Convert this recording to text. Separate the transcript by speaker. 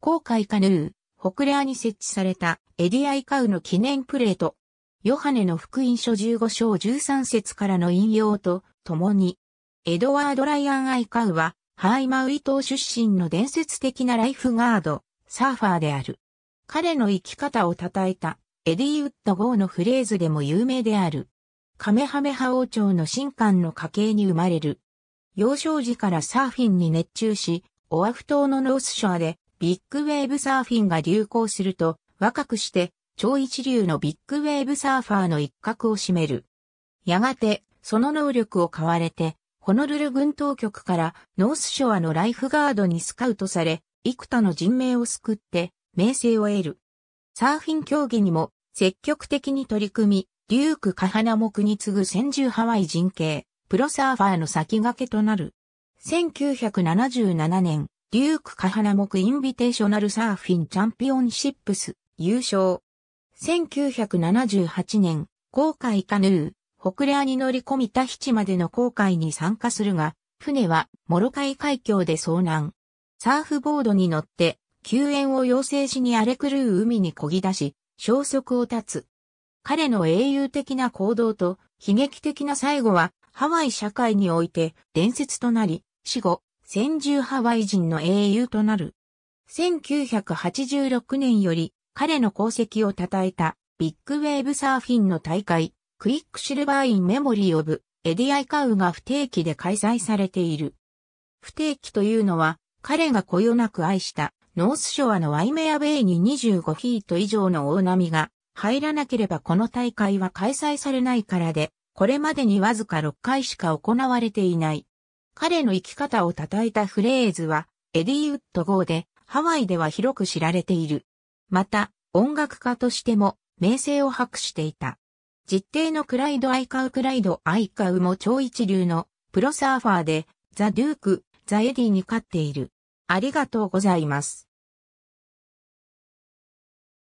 Speaker 1: 航海カヌー、北レアに設置されたエディアイカウの記念プレート、ヨハネの福音書15章13節からの引用とともに、エドワード・ライアン・アイカウは、ハイマウイ島出身の伝説的なライフガード、サーファーである。彼の生き方を称えた、エディ・ウッド号のフレーズでも有名である。カメハメハ王朝の神官の家系に生まれる。幼少時からサーフィンに熱中し、オアフ島のノースショアでビッグウェーブサーフィンが流行すると、若くして超一流のビッグウェーブサーファーの一角を占める。やがて、その能力を買われて、ホノルル軍当局からノースショアのライフガードにスカウトされ、幾多の人命を救って、名声を得る。サーフィン競技にも積極的に取り組み、デューク・カハナも国次ぐ先住ハワイ人系、プロサーファーの先駆けとなる。1977年、リューク・カハナモクインビテーショナルサーフィンチャンピオンシップス、優勝。1978年、航海カヌー、北レアに乗り込みタヒチまでの航海に参加するが、船はモロカイ海峡で遭難。サーフボードに乗って、救援を要請しに荒れ狂う海に漕ぎ出し、消息を絶つ。彼の英雄的な行動と悲劇的な最後は、ハワイ社会において伝説となり、死後、先住ハワイ人の英雄となる。1986年より彼の功績を称えたビッグウェーブサーフィンの大会、クイックシルバーインメモリーオブエディアイカウが不定期で開催されている。不定期というのは彼がこよなく愛したノースショアのワイメアベイに25フィート以上の大波が入らなければこの大会は開催されないからで、これまでにわずか6回しか行われていない。彼の生き方を称えたフレーズは、エディ・ウッド号で、ハワイでは広く知られている。また、音楽家としても、名声を博していた。実定のクライド・アイカウ・クライド・アイカウも超一流のプロサーファーで、ザ・デューク、ザ・エディに勝っている。ありがとうございます。